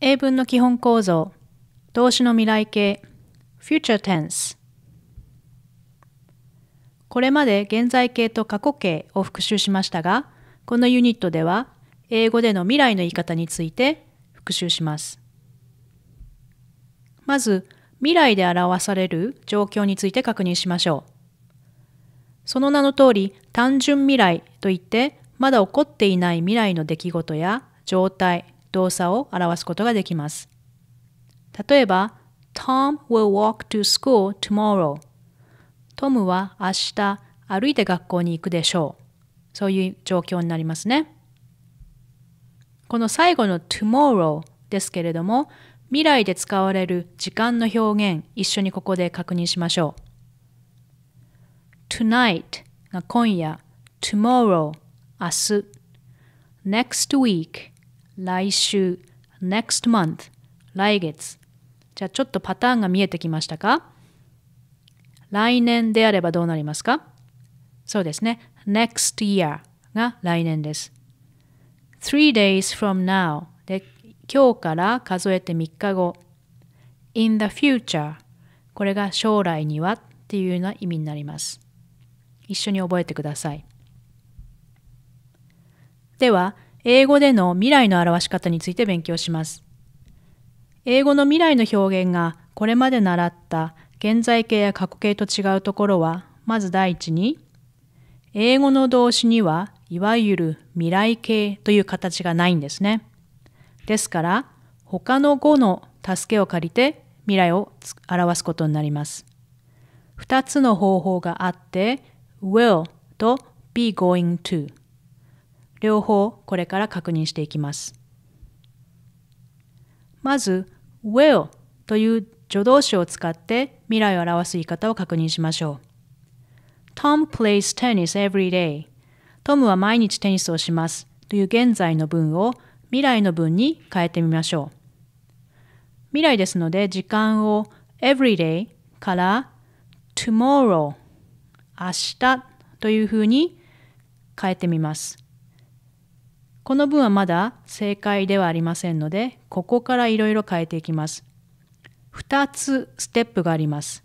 英文の基本構造、動詞の未来形、future tense。これまで現在形と過去形を復習しましたが、このユニットでは英語での未来の言い方について復習します。まず、未来で表される状況について確認しましょう。その名の通り、単純未来といって、まだ起こっていない未来の出来事や状態、動作を表すことができます。例えば、Tom will walk to school tomorrow. トムは明日歩いて学校に行くでしょう。そういう状況になりますね。この最後の tomorrow ですけれども、未来で使われる時間の表現、一緒にここで確認しましょう。tonight が今夜、tomorrow 明日、next week 来週 next month 来月じゃあちょっとパターンが見えてきましたか来年であればどうなりますかそうですね next year が来年です three days from now で今日から数えて3日後 in the future これが将来にはっていうような意味になります一緒に覚えてくださいでは英語での未来の表し方について勉強します。英語の未来の表現がこれまで習った現在形や過去形と違うところは、まず第一に、英語の動詞にはいわゆる未来形という形がないんですね。ですから、他の語の助けを借りて未来を表すことになります。2つの方法があって、will と be going to。両方これから確認していきます。まず will という助動詞を使って未来を表す言い方を確認しましょう。Tom plays tennis every day. トムは毎日テニスをしますという現在の文を未来の文に変えてみましょう。未来ですので時間を every day から tomorrow 明日というふうに変えてみます。この文はまだ正解ではありませんので、ここからいろいろ変えていきます。二つステップがあります。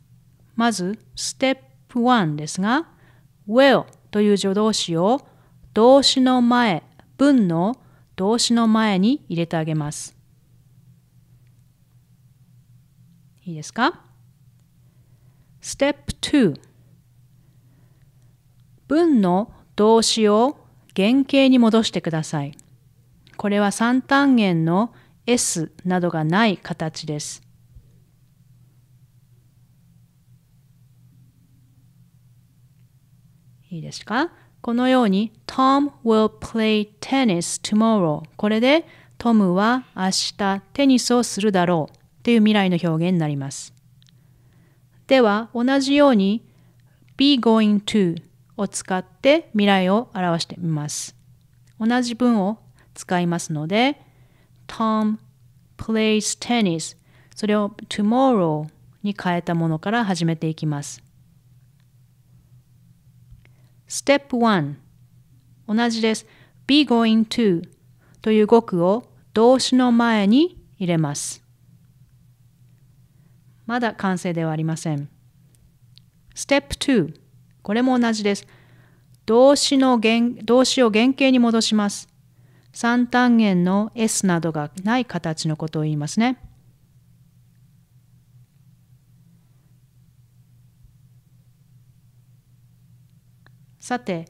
まず、ステップ1ですが、will という助動詞を動詞の前、文の動詞の前に入れてあげます。いいですかステップ2文の動詞を原型に戻してください。これは三単元の S などがない形です。いいですかこのように Tom will play tennis tomorrow これでトムは明日テニスをするだろうという未来の表現になります。では同じように be going to を使って未来を表してみます。同じ文を使いますので、Tom plays tennis それを tomorrow に変えたものから始めていきます。Step 1同じです。be going to という語句を動詞の前に入れます。まだ完成ではありません。Step 2これも同じです。動詞の原動詞を原型に戻します。三単元の S などがない形のことを言いますね。さて、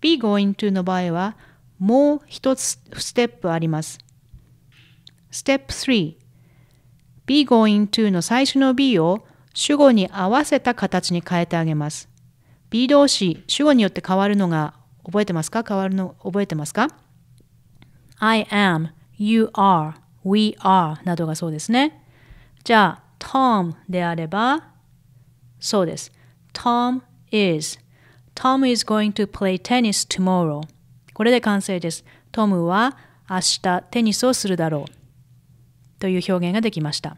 be going to の場合は、もう一つステップあります。ステップ3 be going to の最初の b を主語に合わせた形に変えてあげます。B 動詞、主語によって変わるのが覚えてますか変わるの覚えてますか ?I am, you are, we are などがそうですね。じゃあ、Tom であれば、そうです。Tom is. Tom is going to play tennis tomorrow. これで完成です。トムは明日テニスをするだろう。という表現ができました。